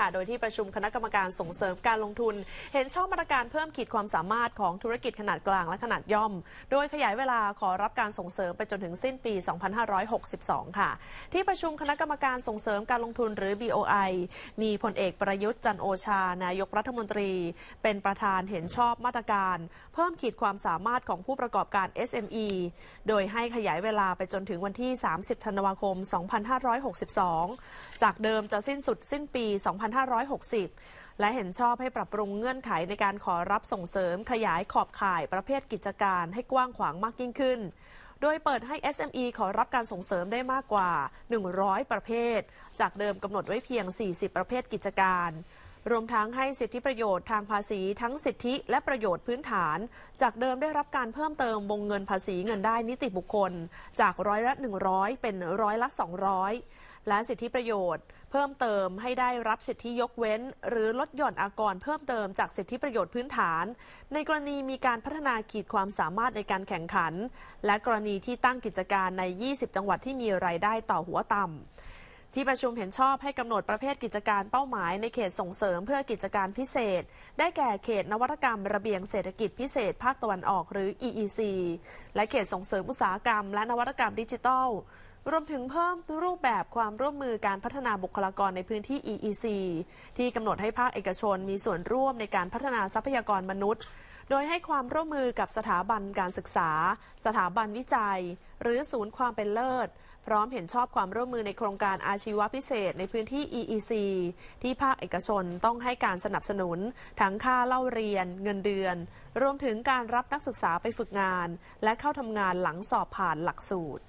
ค่ะโดยที่ประชุมคณะกรรมการส่งเสริมการลงทุน เห็นชอบมาตรการเพิ่มขีดความสามารถของธุรกิจขนาดกลางและขนาดย่อม โดยขยายเวลาขอรับการส่งเสริมไปจนถึงสิ้นปี 2562 ค่ะ ที่ประชุมคณะกรรมการส่งเสริมการลงทุน หรือ BOI มีพลเอกประยุทธ์จันโอชา นายกรัฐมนตรี เป็นประธานเห็นชอบมาตรการ เพิ่มขีดความสามารถของผู้ประกอบการ SME โดยให้ขยายเวลาไปจนถึงวันที่ 30 ธันวาคม 2562 จากเดิมจะสิ้นสุดสิ้นปี2 5 2560และเห็นชอบให้ปรับปรุงเงื่อนไขในการขอรับส่งเสริมขยายขอบข่ายประเภทกิจการให้กว้างขวางมากยิ่งขึ้น โดยเปิดให้ SME ขอรับการส่งเสริมได้มากกว่า 100 ประเภท จากเดิมกำหนดไว้เพียง 40 ประเภทกิจการรวมทั้งให้สิทธิประโยชน์ทางภาษีทั้งสิทธิและประโยชน์พื้นฐาน จากเดิมได้รับการเพิ่มเติมวงเงินภาษีเงินได้นิติบุคคล จากร้อยละ 100 เป็นร้อยละ 200 และสิทธิประโยชน์ เพิ่มเติมให้ได้รับสิทธิยกเว้น หรือลดหย่อนอากรเพิ่มเติมจากสิทธิประโยชน์พื้นฐาน ในกรณีมีการพัฒนาขีดความสามารถในการแข่งขัน และกรณีที่ตั้งกิจการใน 20 จังหวัดที่มีรายได้ต่อหัวต่ำที่ประชุมเห็นชอบให้กำหนดประเภทกิจการเป้าหมายในเขตส่งเสริมเพื่อกิจการพิเศษ ได้แก่เขตนวัตกรรมระเบียงเศรษฐกิจพิเศษภาคตะวันออกหรือ EEC และเขตส่งเสริมอุตสาหกรรมและนวัตกรรมดิจิทัล รวมถึงเพิ่มรูปแบบความร่วมมือการพัฒนาบุคลากรในพื้นที่ EEC ที่กำหนดให้ภาคเอกชนมีส่วนร่วมในการพัฒนาทรัพยากรมนุษย์โดยให้ความร่วมมือกับสถาบันการศึกษา สถาบันวิจัย หรือศูนย์ความเป็นเลิศ พร้อมเห็นชอบความร่วมมือในโครงการอาชีวพิเศษในพื้นที่ EEC ที่ภาคเอกชนต้องให้การสนับสนุน ทั้งค่าเล่าเรียน เงินเดือน รวมถึงการรับนักศึกษาไปฝึกงาน และเข้าทำงานหลังสอบผ่านหลักสูตร